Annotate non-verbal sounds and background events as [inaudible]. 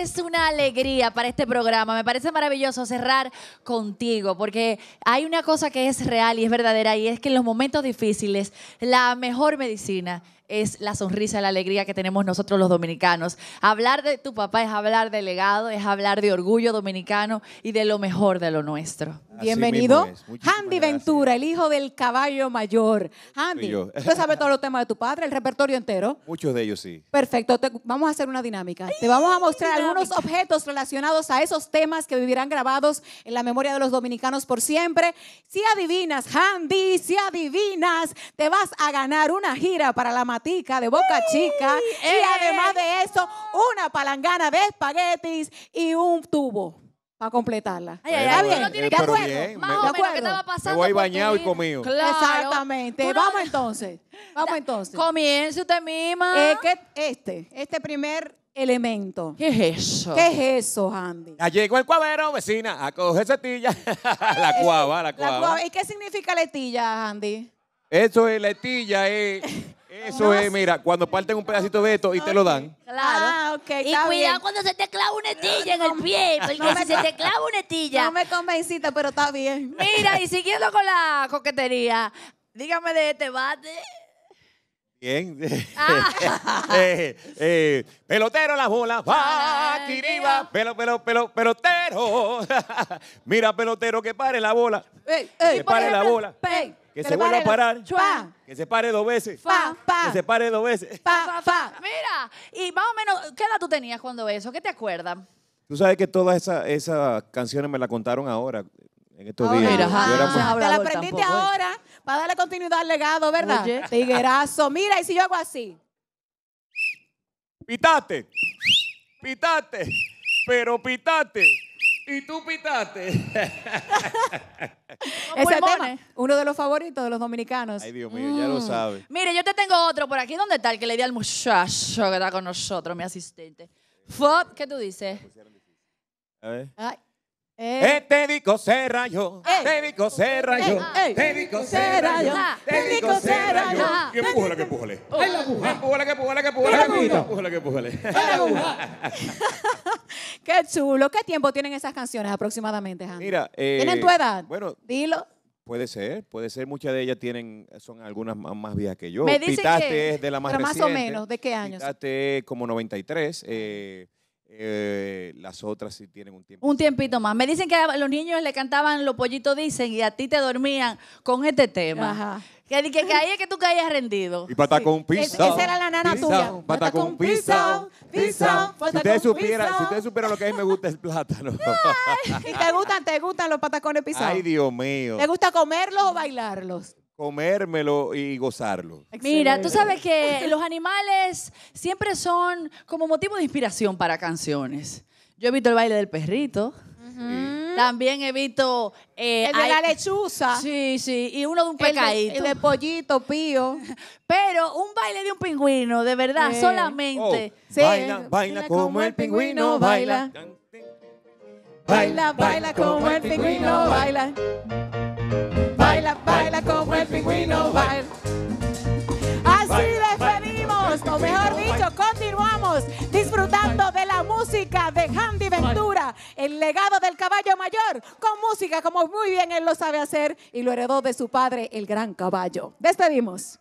es una alegría para este programa. Me parece maravilloso cerrar contigo, porque hay una cosa que es real y es verdadera, y es que en los momentos difíciles, la mejor medicina es la sonrisa, la alegría que tenemos nosotros los dominicanos. Hablar de tu papá es hablar de legado, es hablar de orgullo dominicano y de lo mejor de lo nuestro. Bienvenido. Handy Ventura, el hijo del caballo mayor. Handy, tú sabes todos los temas de tu padre, el repertorio entero. [laughs] Muchos de ellos sí. Perfecto, vamos a hacer una dinámica. Te vamos a mostrar algunos objetos relacionados a esos temas que vivirán grabados en la memoria de los dominicanos por siempre. Si adivinas, Handy, si adivinas, te vas a ganar una gira para la de boca chica. Y eh. además de eso, una palangana de espaguetis y un tubo para completarla. Ya eh, bien? acuerdo. estaba pasando? Me voy bañado y comido. Exactamente. Vamos entonces. Vamos entonces. Comience usted misma. Eh, este, este primer elemento. ¿Qué es eso? ¿Qué es eso, Andy? llegó el cuavero, vecina, a coger setilla. la cuava, la cuava. ¿Y qué significa letilla, Andy? Eso es letilla, es... [laughs] Eso es, mira, cuando parten un pedacito de esto y te lo dan. Claro. Ah, okay, y cuidado cuando se te clava una estilla en el pie, porque si se te clava una estilla... No me convenciste, pero está bien. Mira, y siguiendo con la coquetería, dígame de este bate. Bien. [laughs] Ah. Eh, eh, pelotero la bola, va, Kiriba, pelo, pelo, pelo, pelotero. [laughs] mira, pelotero, que pare la bola. que pare la bola. Que, se vuelva a parar. Que se pare dos veces. Que se pare dos veces. Mira, y más o menos, ¿qué edad tú tenías cuando eso? ¿Qué te acuerdas? Tú sabes que todas esas, canciones me las contaron ahora, en estos días. te la aprendiste ¿eh? ahora para darle continuidad al legado, ¿verdad? Oye. Mira, y si yo hago así. Pitate, pitate, pero pitate. Y tú pitaste. [laughs] Ese tema, uno de los favoritos de los dominicanos. Ay, Dios mío, ya lo mm. sabe. Mire, yo te tengo otro por aquí. ¿Dónde está el que le di al muchacho que está con nosotros, mi asistente? Fod, ¿qué tú dices? A ver. Ay. Eh. eh te digo se rayó, eh. te digo se eh, rayó, te digo se rayó, te digo se rayó. Que empújale, que oh. empujale? Empújale, que empújale, que empújale. Empújale, que aguja. [laughs] Qué chulo. ¿Qué tiempo tienen esas canciones aproximadamente, Jan? Mira, ¿tienen eh, tu edad? Bueno, dilo. Puede ser, puede ser. Muchas de ellas tienen, son algunas más, más viejas que yo. Me dicen Pitaste es de la más más o menos, ¿de qué años? Pitaste como 93. Eh, eh, las otras sí tienen un tiempo. Un tiempito más. Me dicen que a los niños le cantaban Los pollitos dicen y a ti te dormían con este tema. Ajá. Que, que ahí es que tú caías rendido. Y patacón sí. pizza. esa era la nana tuya. Patacón pizza. Pizza. Si ustedes supieran usted supiera lo que a mí me gusta el plátano. [laughs] ¿Y te gustan, te gustan los patacones pisados? Ay, Dios mío. ¿Te gusta comerlos o bailarlos? comérmelo y gozarlo. Mira, tú sabes que los animales siempre son como motivo de inspiración para canciones. Yo he visto el baile del perrito. También he visto... Eh, la lechuza. Sí, sí. Y uno de un pecadito. El de, pollito, pío. [laughs] Pero un baile de un pingüino, de verdad, solamente. Baila, baila, como, el pingüino, baila. Baila, baila como el pingüino, baila. Baila, baila como continuamos disfrutando de la música de Handy Ventura, el legado del caballo mayor, con música como muy bien él lo sabe hacer y lo heredó de su padre, el gran caballo. Despedimos.